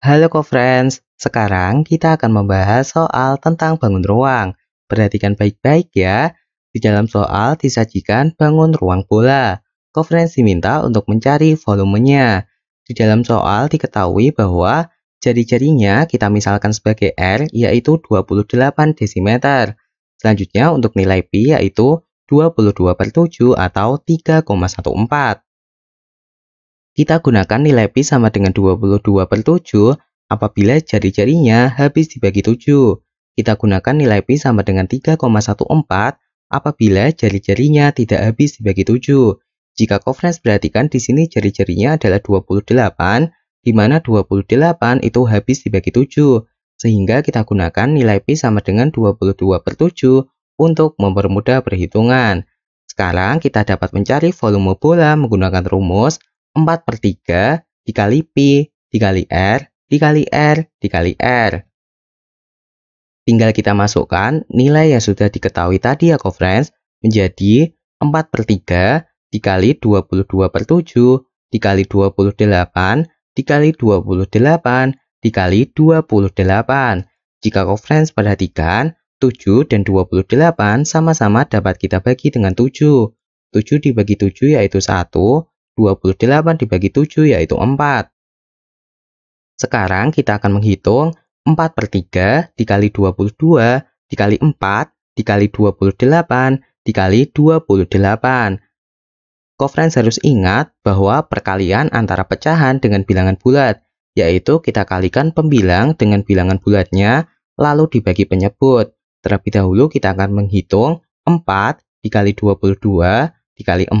Halo co-friends, sekarang kita akan membahas soal tentang bangun ruang. Perhatikan baik-baik ya, di dalam soal disajikan bangun ruang bola. Co-friends diminta untuk mencari volumenya. Di dalam soal diketahui bahwa jari-jarinya kita misalkan sebagai R yaitu 28 dm. Selanjutnya untuk nilai P yaitu 22 7 atau 3,14. Kita gunakan nilai pi sama dengan 22 per 7 apabila jari-jarinya habis dibagi 7. Kita gunakan nilai pi sama dengan 3,14 apabila jari-jarinya tidak habis dibagi 7. Jika Kofres perhatikan di sini jari-jarinya adalah 28, di mana 28 itu habis dibagi 7. Sehingga kita gunakan nilai pi sama dengan 22 per 7 untuk mempermudah perhitungan. Sekarang kita dapat mencari volume bola menggunakan rumus 4 per 3 dikali P dikali R dikali R dikali R. Tinggal kita masukkan nilai yang sudah diketahui tadi ya friends menjadi 4 per 3 dikali 22 per 7 dikali 28 dikali 28 dikali 28. Jika friends perhatikan 7 dan 28 sama-sama dapat kita bagi dengan 7. 7 dibagi 7 yaitu 1, 28 dibagi 7 yaitu 4. Sekarang kita akan menghitung 4 per 3 dikali 22 dikali 4 dikali 28 dikali 28. Kofrens harus ingat bahwa perkalian antara pecahan dengan bilangan bulat, yaitu kita kalikan pembilang dengan bilangan bulatnya, lalu dibagi penyebut. Terlebih dahulu kita akan menghitung 4 dikali 22 dikali 4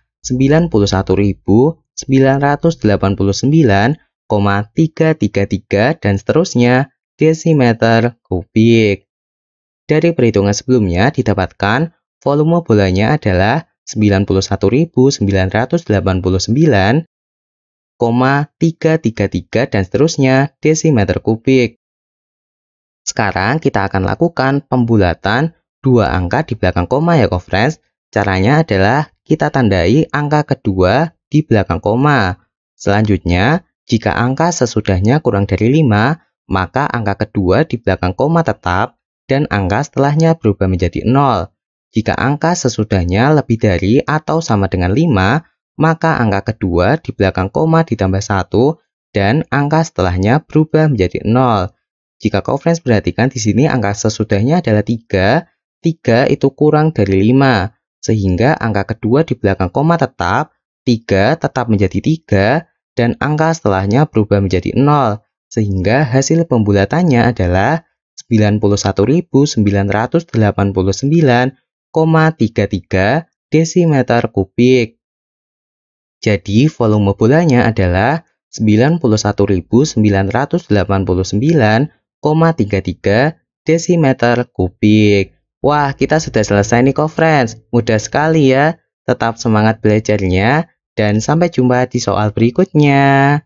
91.989,333 dan seterusnya desimeter kubik. Dari perhitungan sebelumnya didapatkan volume bolanya adalah 91.989,333 dan seterusnya desimeter kubik. Sekarang kita akan lakukan pembulatan dua angka di belakang koma ya, friends. Caranya adalah kita tandai angka kedua di belakang koma. Selanjutnya, jika angka sesudahnya kurang dari 5, maka angka kedua di belakang koma tetap dan angka setelahnya berubah menjadi 0. Jika angka sesudahnya lebih dari atau sama dengan 5, maka angka kedua di belakang koma ditambah 1 dan angka setelahnya berubah menjadi 0. Jika kau friends perhatikan di sini angka sesudahnya adalah 3, 3 itu kurang dari 5 sehingga angka kedua di belakang koma tetap, 3 tetap menjadi 3, dan angka setelahnya berubah menjadi 0, sehingga hasil pembulatannya adalah 91.989,33 desimeter kubik. Jadi volume bolanya adalah 91.989,33 desimeter kubik. Wah, kita sudah selesai nih friends. Mudah sekali ya. Tetap semangat belajarnya dan sampai jumpa di soal berikutnya.